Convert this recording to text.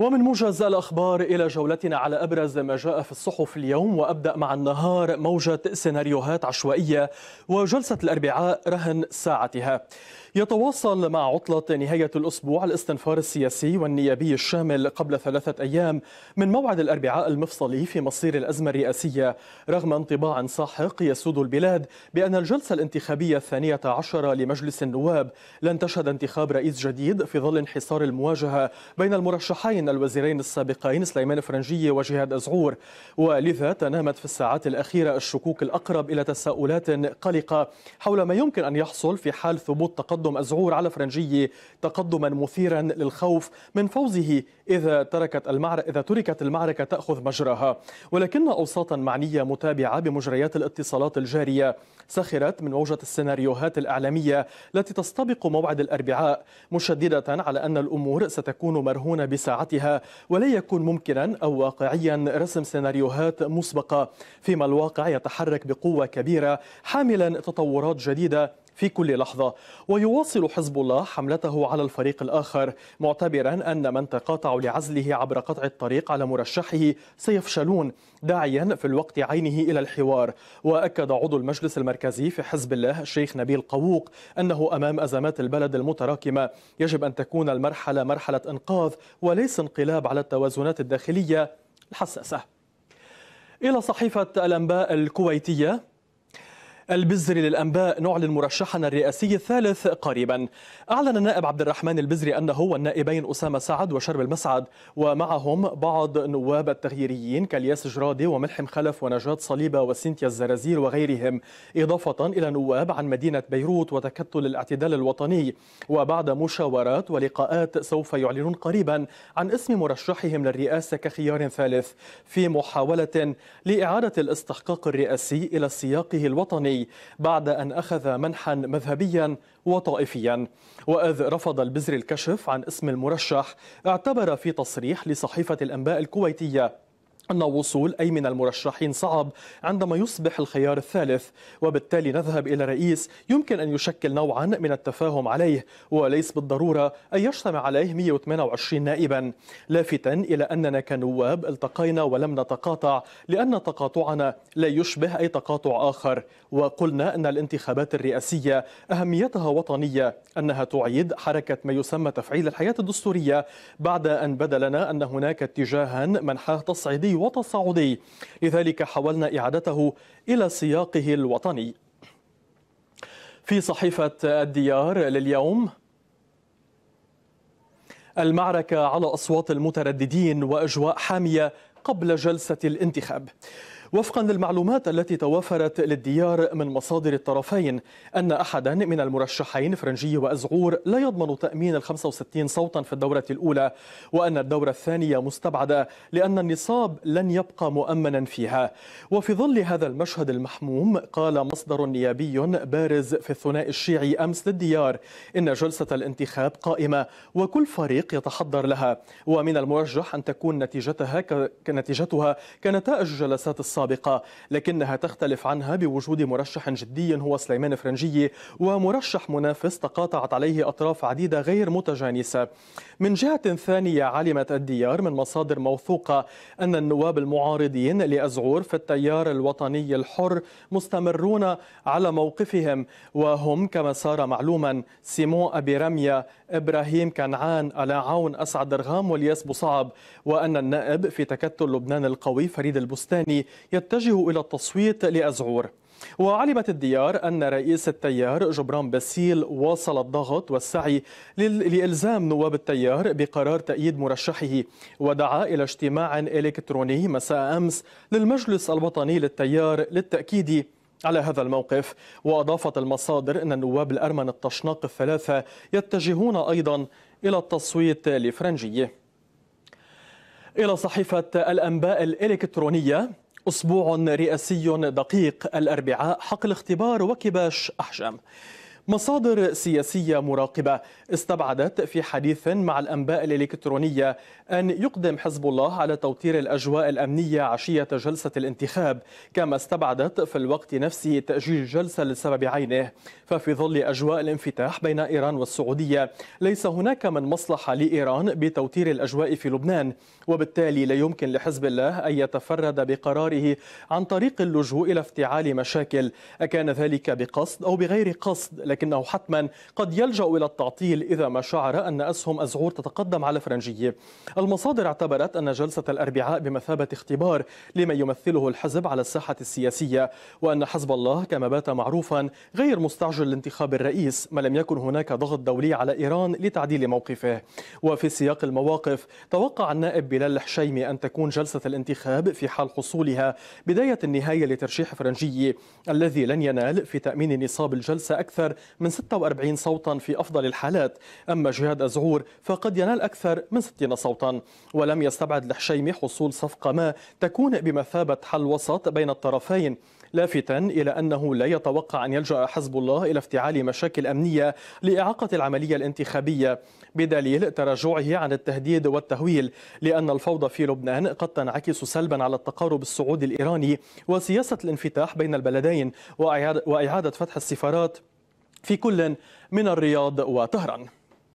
ومن موجز الأخبار إلى جولتنا على أبرز ما جاء في الصحف اليوم وأبدأ مع النهار موجة سيناريوهات عشوائية وجلسة الأربعاء رهن ساعتها يتواصل مع عطلة نهاية الأسبوع الاستنفار السياسي والنيابي الشامل قبل ثلاثة أيام من موعد الأربعاء المفصلي في مصير الأزمة الرئاسية رغم انطباع ساحق يسود البلاد بأن الجلسة الانتخابية الثانية عشرة لمجلس النواب لن تشهد انتخاب رئيس جديد في ظل انحصار المواجهة بين المرشحين الوزيرين السابقين سليمان فرنجية وجهاد أزعور ولذا تنامت في الساعات الأخيرة الشكوك الأقرب إلى تساؤلات قلقة حول ما يمكن أن يحصل في حال ثبوت تقدم أزعور على فرنجية تقدما مثيرا للخوف من فوزه إذا تركت المعركة إذا تركت المعركة تأخذ مجراها ولكن أوساطا معنية متابعة بمجريات الاتصالات الجارية سخرت من موجة السيناريوهات الإعلامية التي تستبق موعد الأربعاء مشددة على أن الأمور ستكون مرهونة بساعات صناعتها ولا يكون ممكنا أو واقعيا رسم سيناريوهات مسبقة فيما الواقع يتحرك بقوة كبيرة حاملا تطورات جديدة في كل لحظة ويواصل حزب الله حملته على الفريق الآخر معتبرا أن من تقاطعوا لعزله عبر قطع الطريق على مرشحه سيفشلون داعيا في الوقت عينه إلى الحوار وأكد عضو المجلس المركزي في حزب الله الشيخ نبيل قووق أنه أمام أزمات البلد المتراكمة يجب أن تكون المرحلة مرحلة إنقاذ وليس انقلاب على التوازنات الداخلية الحساسة إلى صحيفة الأنباء الكويتية البزري للأنباء نعلن مرشحنا الرئاسي الثالث قريبا أعلن النائب عبد الرحمن البزري أنه والنائبين أسامة سعد وشرب المسعد ومعهم بعض نواب التغييريين كالياس جرادي وملحم خلف ونجاة صليبة وسينتيا الزرازير وغيرهم إضافة إلى نواب عن مدينة بيروت وتكتل الاعتدال الوطني وبعد مشاورات ولقاءات سوف يعلنون قريبا عن اسم مرشحهم للرئاسة كخيار ثالث في محاولة لإعادة الاستحقاق الرئاسي إلى سياقه الوطني بعد أن أخذ منحا مذهبيا وطائفيا وإذ رفض البزر الكشف عن اسم المرشح اعتبر في تصريح لصحيفة الأنباء الكويتية أن وصول أي من المرشحين صعب عندما يصبح الخيار الثالث وبالتالي نذهب إلى رئيس يمكن أن يشكل نوعا من التفاهم عليه وليس بالضرورة أن يجتمع عليه 128 نائبا لافتا إلى أننا كنواب التقينا ولم نتقاطع لأن تقاطعنا لا يشبه أي تقاطع آخر وقلنا أن الانتخابات الرئاسية أهميتها وطنية أنها تعيد حركة ما يسمى تفعيل الحياة الدستورية بعد أن بدلنا أن هناك اتجاها منحاه تصعيدي وتصاعدي لذلك حاولنا إعادته إلى سياقه الوطني في صحيفة الديار لليوم المعركة على أصوات المترددين وأجواء حامية قبل جلسة الانتخاب وفقا للمعلومات التي توافرت للديار من مصادر الطرفين أن أحدا من المرشحين فرنجي وأزعور لا يضمن تأمين ال 65 صوتا في الدورة الأولى وأن الدورة الثانية مستبعدة لأن النصاب لن يبقى مؤمنا فيها وفي ظل هذا المشهد المحموم قال مصدر نيابي بارز في الثنائي الشيعي أمس للديار إن جلسة الانتخاب قائمة وكل فريق يتحضر لها ومن المرجح أن تكون نتيجتها كنتيجتها كنتائج جلسات الصوت السابقة لكنها تختلف عنها بوجود مرشح جدي هو سليمان فرنجية ومرشح منافس تقاطعت عليه أطراف عديدة غير متجانسة من جهة ثانية علمت الديار من مصادر موثوقة أن النواب المعارضين لأزعور في التيار الوطني الحر مستمرون على موقفهم وهم كما صار معلوما سيمون أبي رمية إبراهيم كنعان ألا عون أسعد درغام والياس بوصعب وأن النائب في تكتل لبنان القوي فريد البستاني يتجه إلى التصويت لأزعور وعلمت الديار أن رئيس التيار جبران باسيل واصل الضغط والسعي لإلزام نواب التيار بقرار تأييد مرشحه ودعا إلى اجتماع إلكتروني مساء أمس للمجلس الوطني للتيار للتأكيد على هذا الموقف وأضافت المصادر أن النواب الأرمن الطشناق الثلاثة يتجهون أيضا إلى التصويت لفرنجيه إلى صحيفة الأنباء الإلكترونية أسبوع رئاسي دقيق الأربعاء حقل اختبار وكباش أحجام مصادر سياسية مراقبة استبعدت في حديث مع الأنباء الإلكترونية أن يقدم حزب الله على توتير الأجواء الأمنية عشية جلسة الانتخاب كما استبعدت في الوقت نفسه تأجيل جلسة لسبب عينه ففي ظل أجواء الانفتاح بين إيران والسعودية ليس هناك من مصلحة لإيران بتوتير الأجواء في لبنان وبالتالي لا يمكن لحزب الله أن يتفرد بقراره عن طريق اللجوء إلى افتعال مشاكل أكان ذلك بقصد أو بغير قصد لكنه حتما قد يلجأ إلى التعطيل إذا ما شعر أن أسهم أزعور تتقدم على فرنجية المصادر اعتبرت أن جلسة الأربعاء بمثابة اختبار لما يمثله الحزب على الساحة السياسية وأن حزب الله كما بات معروفا غير مستعجل لانتخاب الرئيس ما لم يكن هناك ضغط دولي على إيران لتعديل موقفه وفي سياق المواقف توقع النائب بلال الحشيمي أن تكون جلسة الانتخاب في حال حصولها بداية النهاية لترشيح فرنجيه الذي لن ينال في تأمين نصاب الجلسة أكثر من 46 صوتا في أفضل الحالات أما جهاد أزعور فقد ينال أكثر من 60 صوتا ولم يستبعد الحشيمي حصول صفقة ما تكون بمثابة حل وسط بين الطرفين لافتا إلى أنه لا يتوقع أن يلجأ حزب الله إلى افتعال مشاكل أمنية لإعاقة العملية الانتخابية بدليل تراجعه عن التهديد والتهويل لأن الفوضى في لبنان قد تنعكس سلبا على التقارب السعودي الإيراني وسياسة الانفتاح بين البلدين وإعادة فتح السفارات في كل من الرياض وطهران